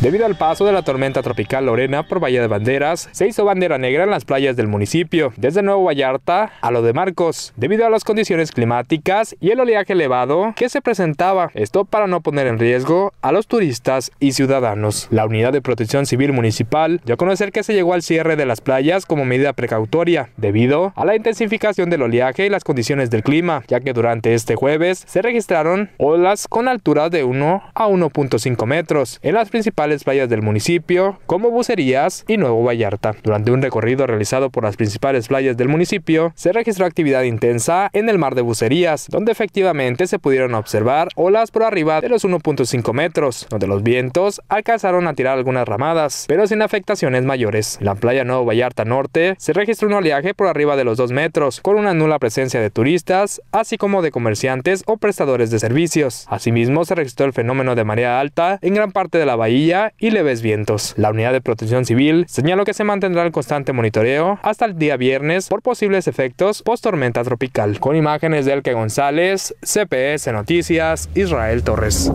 Debido al paso de la tormenta tropical Lorena por Bahía de Banderas, se hizo bandera negra en las playas del municipio, desde Nuevo Vallarta a lo de Marcos, debido a las condiciones climáticas y el oleaje elevado que se presentaba, esto para no poner en riesgo a los turistas y ciudadanos. La Unidad de Protección Civil Municipal dio a conocer que se llegó al cierre de las playas como medida precautoria, debido a la intensificación del oleaje y las condiciones del clima, ya que durante este jueves se registraron olas con alturas de 1 a 1.5 metros en las principales playas del municipio, como Bucerías y Nuevo Vallarta. Durante un recorrido realizado por las principales playas del municipio, se registró actividad intensa en el mar de Bucerías, donde efectivamente se pudieron observar olas por arriba de los 1.5 metros, donde los vientos alcanzaron a tirar algunas ramadas, pero sin afectaciones mayores. En la playa Nuevo Vallarta Norte se registró un oleaje por arriba de los 2 metros, con una nula presencia de turistas, así como de comerciantes o prestadores de servicios. Asimismo, se registró el fenómeno de marea alta en gran parte de la bahía y leves vientos. La unidad de protección civil señaló que se mantendrá el constante monitoreo hasta el día viernes por posibles efectos post tormenta tropical. Con imágenes de Elke González, CPS Noticias, Israel Torres.